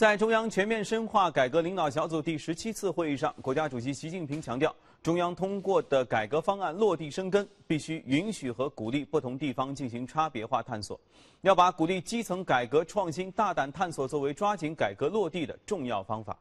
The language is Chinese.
在中央全面深化改革领导小组第十七次会议上，国家主席习近平强调，中央通过的改革方案落地生根，必须允许和鼓励不同地方进行差别化探索，要把鼓励基层改革创新、大胆探索作为抓紧改革落地的重要方法。